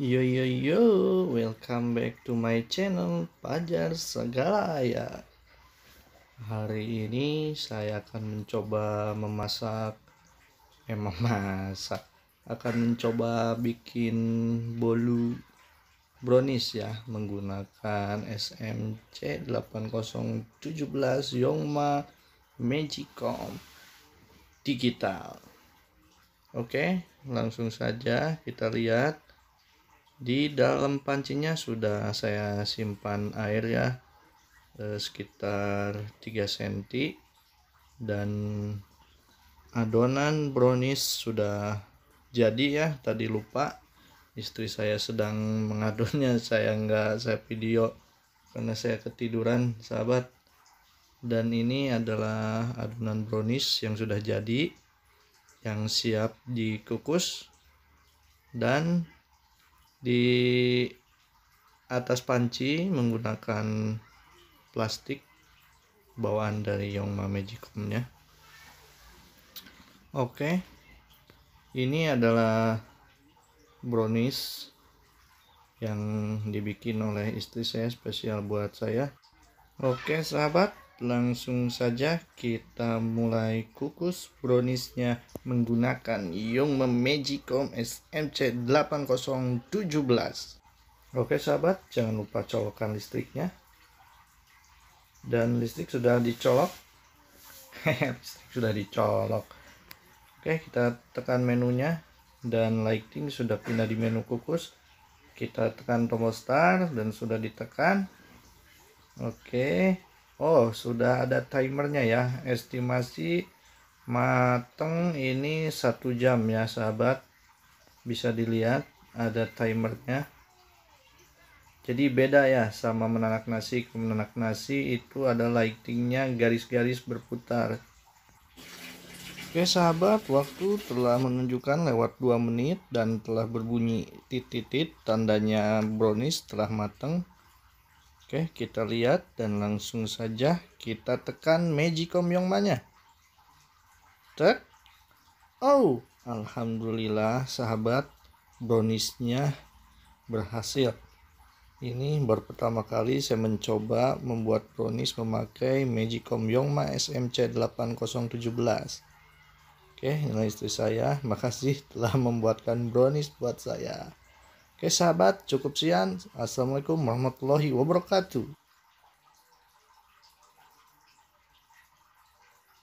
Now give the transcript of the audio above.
Yo yo yo, welcome back to my channel Pajar Segala ya. Hari ini saya akan mencoba memasak eh memasak akan mencoba bikin bolu brownies ya menggunakan SMC 8017 Yongma Magicom digital. Oke, langsung saja kita lihat di dalam pancinya sudah saya simpan air ya eh, sekitar 3 cm dan adonan brownies sudah jadi ya tadi lupa istri saya sedang mengadonnya saya nggak saya video karena saya ketiduran sahabat dan ini adalah adonan brownies yang sudah jadi yang siap dikukus dan di atas panci menggunakan plastik bawaan dari Yongma nya oke ini adalah brownies yang dibikin oleh istri saya spesial buat saya oke sahabat Langsung saja kita mulai kukus browniesnya menggunakan Yongme Magicom SMC 8017. Oke sahabat, jangan lupa colokan listriknya. Dan listrik sudah dicolok. listrik sudah dicolok. Oke, kita tekan menunya dan lighting sudah pindah di menu kukus. Kita tekan tombol start dan sudah ditekan. Oke. Oh sudah ada timernya ya estimasi mateng ini satu jam ya sahabat bisa dilihat ada timernya jadi beda ya sama menanak nasi menanak nasi itu ada lightingnya garis-garis berputar Oke sahabat waktu telah menunjukkan lewat 2 menit dan telah berbunyi titit-titit tandanya brownies telah mateng Oke, kita lihat dan langsung saja kita tekan Magicom Yongmanya. Tek. Oh, alhamdulillah sahabat, browniesnya berhasil. Ini baru pertama kali saya mencoba membuat brownies memakai Magicom Yongma SMC 8017. Oke, nilai istri saya. Makasih telah membuatkan brownies buat saya. Oke sahabat, cukup sekian. Assalamualaikum warahmatullahi wabarakatuh.